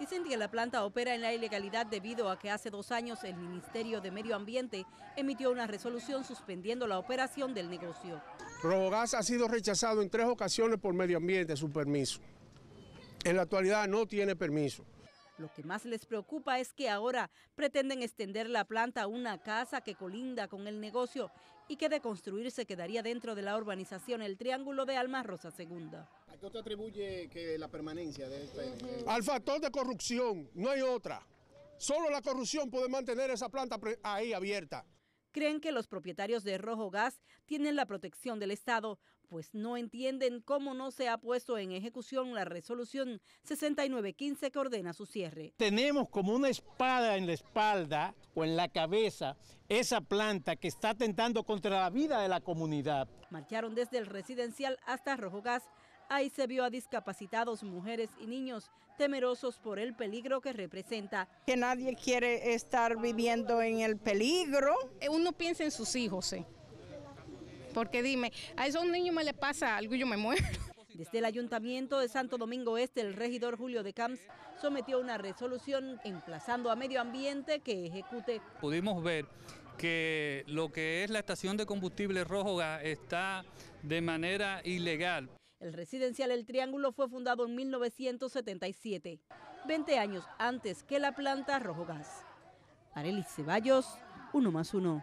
Dicen que la planta opera en la ilegalidad debido a que hace dos años el Ministerio de Medio Ambiente emitió una resolución suspendiendo la operación del negocio. Robogas ha sido rechazado en tres ocasiones por Medio Ambiente su permiso. En la actualidad no tiene permiso. Lo que más les preocupa es que ahora pretenden extender la planta a una casa que colinda con el negocio y que de construirse quedaría dentro de la urbanización El Triángulo de Alma Rosa Segunda qué te atribuye la permanencia de esta... Al factor de corrupción, no hay otra. Solo la corrupción puede mantener esa planta ahí abierta. Creen que los propietarios de Rojo Gas tienen la protección del Estado, pues no entienden cómo no se ha puesto en ejecución la resolución 6915 que ordena su cierre. Tenemos como una espada en la espalda o en la cabeza esa planta que está atentando contra la vida de la comunidad. Marcharon desde el residencial hasta Rojo Gas Ahí se vio a discapacitados, mujeres y niños temerosos por el peligro que representa. Que nadie quiere estar viviendo en el peligro. Eh, uno piensa en sus hijos, ¿eh? porque dime, a esos niños me le pasa algo y yo me muero. Desde el Ayuntamiento de Santo Domingo Este, el regidor Julio de Camps sometió una resolución emplazando a Medio Ambiente que ejecute. Pudimos ver que lo que es la estación de combustible rojo está de manera ilegal. El residencial El Triángulo fue fundado en 1977, 20 años antes que la planta Rojo Gas. Arelis Ceballos, uno más uno.